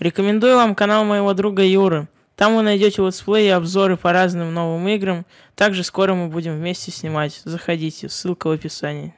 Рекомендую вам канал моего друга Юры. Там вы найдете летсплеи и обзоры по разным новым играм. Также скоро мы будем вместе снимать. Заходите, ссылка в описании.